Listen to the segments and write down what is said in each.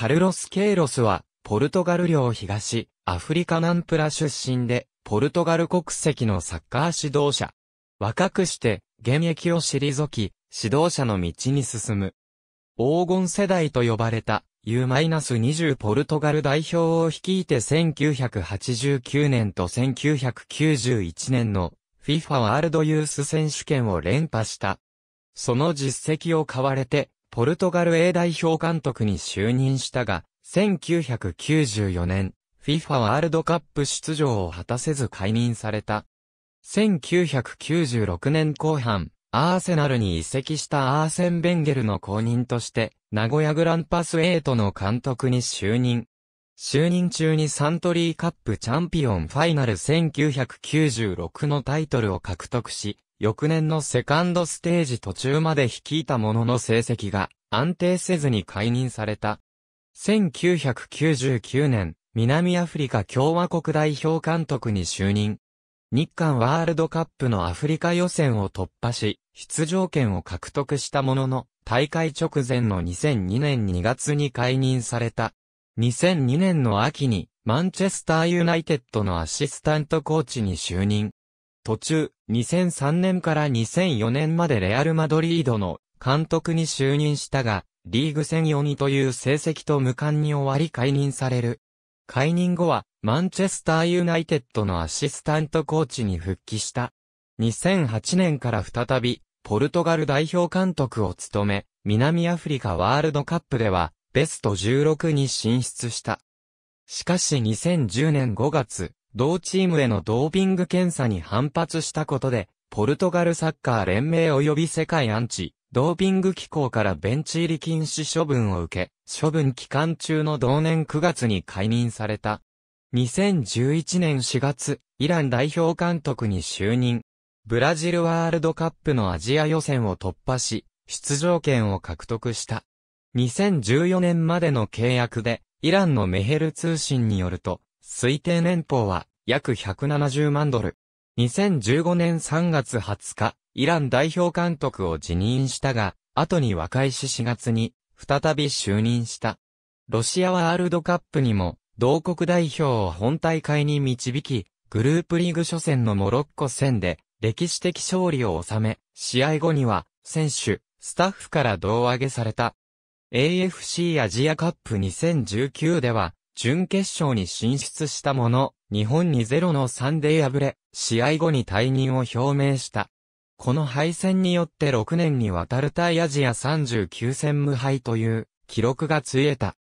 カルロス・ケイロスは、ポルトガル領東、アフリカ南プラ出身で、ポルトガル国籍のサッカー指導者。若くして、現役を退き、指導者の道に進む。黄金世代と呼ばれた U-20 ポルトガル代表を率いて1989年と1991年の FIFA ワールドユース選手権を連覇した。その実績を買われてポルトガル A 代表監督に就任したが、1994年、FIFA ワールドカップ出場を果たせず解任された。1996年後半、アーセナルに移籍したアーセン・ベンゲルの後任として、名古屋グランパス8の監督に就任。就任中にサントリーカップチャンピオンファイナル1996のタイトルを獲得し、翌年のセカンドステージ途中まで率いたものの成績が安定せずに解任された。1999年、南アフリカ共和国代表監督に就任。日韓ワールドカップのアフリカ予選を突破し、出場権を獲得したものの、大会直前の2002年2月に解任された。2002年の秋に、マンチェスターユナイテッドのアシスタントコーチに就任。途中、2003年から2004年までレアル・マドリードの監督に就任したが、リーグ戦4位という成績と無関に終わり解任される。解任後は、マンチェスターユナイテッドのアシスタントコーチに復帰した。2008年から再び、ポルトガル代表監督を務め、南アフリカワールドカップでは、ベスト16に進出した。しかし2010年5月、同チームへのドーピング検査に反発したことで、ポルトガルサッカー連盟及び世界アンチ、ドーピング機構からベンチ入り禁止処分を受け、処分期間中の同年9月に解任された。2011年4月、イラン代表監督に就任。ブラジルワールドカップのアジア予選を突破し、出場権を獲得した。2014年までの契約で、イランのメヘル通信によると、推定年俸は約170万ドル。2015年3月20日、イラン代表監督を辞任したが、後に和解し4月に、再び就任した。ロシアワールドカップにも、同国代表を本大会に導き、グループリーグ初戦のモロッコ戦で、歴史的勝利を収め、試合後には、選手、スタッフから胴上げされた。AFC アジアカップ2019では、準決勝に進出したもの、日本に0の3で敗れ、試合後に退任を表明した。この敗戦によって6年にわたる対アジア39戦無敗という記録がついえた。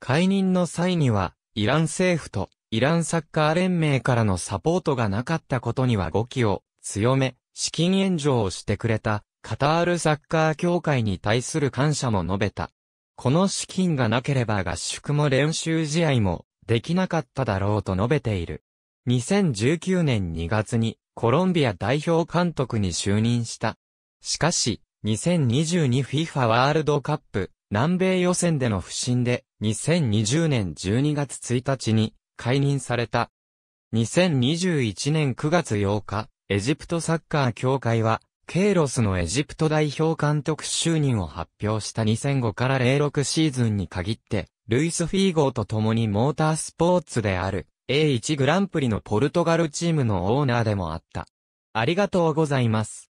解任の際には、イラン政府とイランサッカー連盟からのサポートがなかったことには語気を強め、資金援助をしてくれたカタールサッカー協会に対する感謝も述べた。この資金がなければ合宿も練習試合もできなかっただろうと述べている。2019年2月にコロンビア代表監督に就任した。しかし、2022 FIFA ワールドカップ南米予選での不振で2020年12月1日に解任された。2021年9月8日、エジプトサッカー協会はケイロスのエジプト代表監督就任を発表した2005から06シーズンに限って、ルイス・フィーゴーと共にモータースポーツである A1 グランプリのポルトガルチームのオーナーでもあった。ありがとうございます。